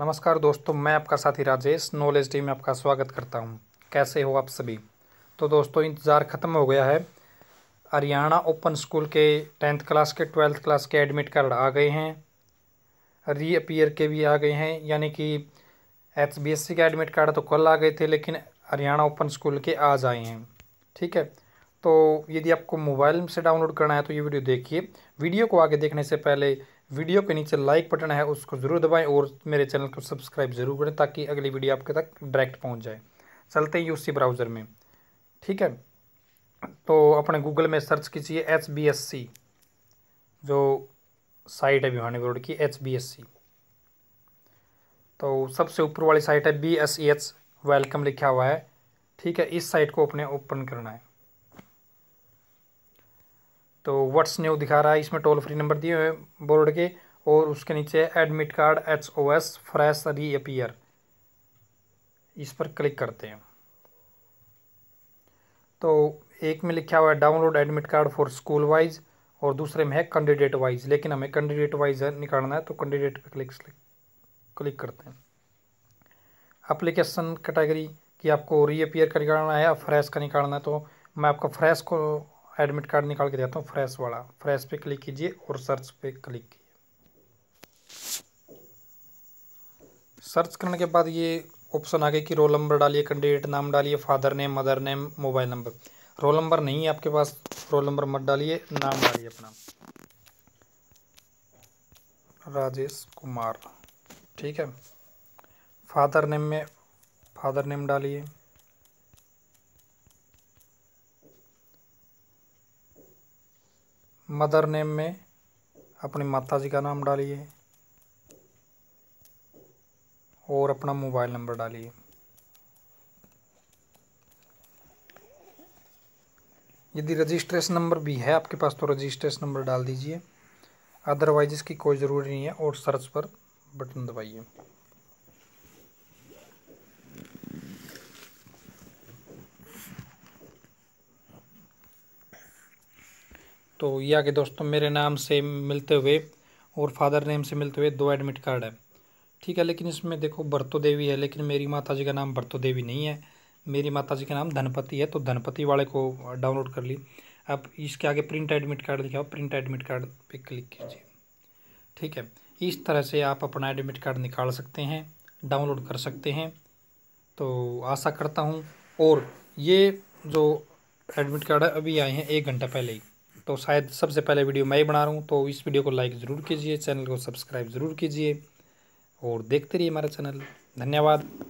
नमस्कार दोस्तों मैं आपका साथी राजेश नॉलेज डे में आपका स्वागत करता हूं कैसे हो आप सभी तो दोस्तों इंतज़ार ख़त्म हो गया है हरियाणा ओपन स्कूल के टेंथ क्लास के ट्वेल्थ क्लास के एडमिट कार्ड आ गए हैं रीअपियर के भी आ गए हैं यानी कि एच बी एस सी के एडमिट कार्ड तो कल आ गए थे लेकिन हरियाणा ओपन स्कूल के आज आए हैं ठीक है तो यदि आपको मोबाइल से डाउनलोड करना है तो ये वीडियो देखिए वीडियो को आगे देखने से पहले वीडियो के नीचे लाइक बटन है उसको ज़रूर दबाएं और मेरे चैनल को सब्सक्राइब ज़रूर करें ताकि अगली वीडियो आपके तक डायरेक्ट पहुंच जाए चलते हैं यूसी ब्राउज़र में ठीक है तो अपने गूगल में सर्च कीजिए एच बी एस सी जो साइट है भिवानी रोड की एच बी एस सी तो सबसे ऊपर वाली साइट है B S E H welcome लिखा हुआ है ठीक है इस साइट को अपने ओपन करना है तो व्हाट्स न्यू दिखा रहा है इसमें टोल फ्री नंबर दिए हुए बोर्ड के और उसके नीचे admit card H O S fresh reappear इस पर क्लिक करते हैं तो एक में लिखा हुआ है download admit card for school wise और दूसरे में है कैंडिडेट वाइज लेकिन हमें कैंडिडेट वाइज निकालना है तो कैंडिडेट पर क्लिक क्लिक करते हैं अप्लीकेशन कैटेगरी कि आपको रीअपियर का निकालना है या फ्रेश का निकालना है तो मैं आपका फ्रेश को एडमिट कार्ड निकाल के देता हूँ फ्रेश वाला फ्रेश पे क्लिक कीजिए और सर्च पे क्लिक कीजिए सर्च करने के बाद ये ऑप्शन आ गया कि रोल नंबर डालिए कैंडिडेट नाम डालिए father name mother name mobile number roll number नहीं है आपके पास रोल नंबर मत डालिए नाम डालिए अपना राजेश कुमार ठीक है फादर नेम में फादर नेम डालिए मदर नेम में अपनी माता जी का नाम डालिए और अपना मोबाइल नंबर डालिए यदि रजिस्ट्रेशन नंबर भी है आपके पास तो रजिस्ट्रेशन नंबर डाल दीजिए अदरवाइज इसकी कोई ज़रूरी नहीं है और सर्च पर बटन दबाइए तो ये आगे दोस्तों मेरे नाम से मिलते हुए और फादर नेम से मिलते हुए दो एडमिट कार्ड है ठीक है लेकिन इसमें देखो बरतो देवी है लेकिन मेरी माता जी का नाम बरतो देवी नहीं है मेरी माता जी का नाम धनपति है तो धनपति वाले को डाउनलोड कर ली अब इसके आगे प्रिंट एडमिट कार्ड लिखा हो प्रिंट एडमिट कार्ड पे क्लिक कीजिए ठीक है इस तरह से आप अपना एडमिट कार्ड निकाल सकते हैं डाउनलोड कर सकते हैं तो आशा करता हूँ और ये जो एडमिट कार्ड है अभी आए हैं एक घंटा पहले ही तो शायद सबसे पहले वीडियो मैं ही बना रहा हूँ तो इस वीडियो को लाइक ज़रूर कीजिए चैनल को सब्सक्राइब ज़रूर कीजिए और देखते रहिए हमारा चैनल धन्यवाद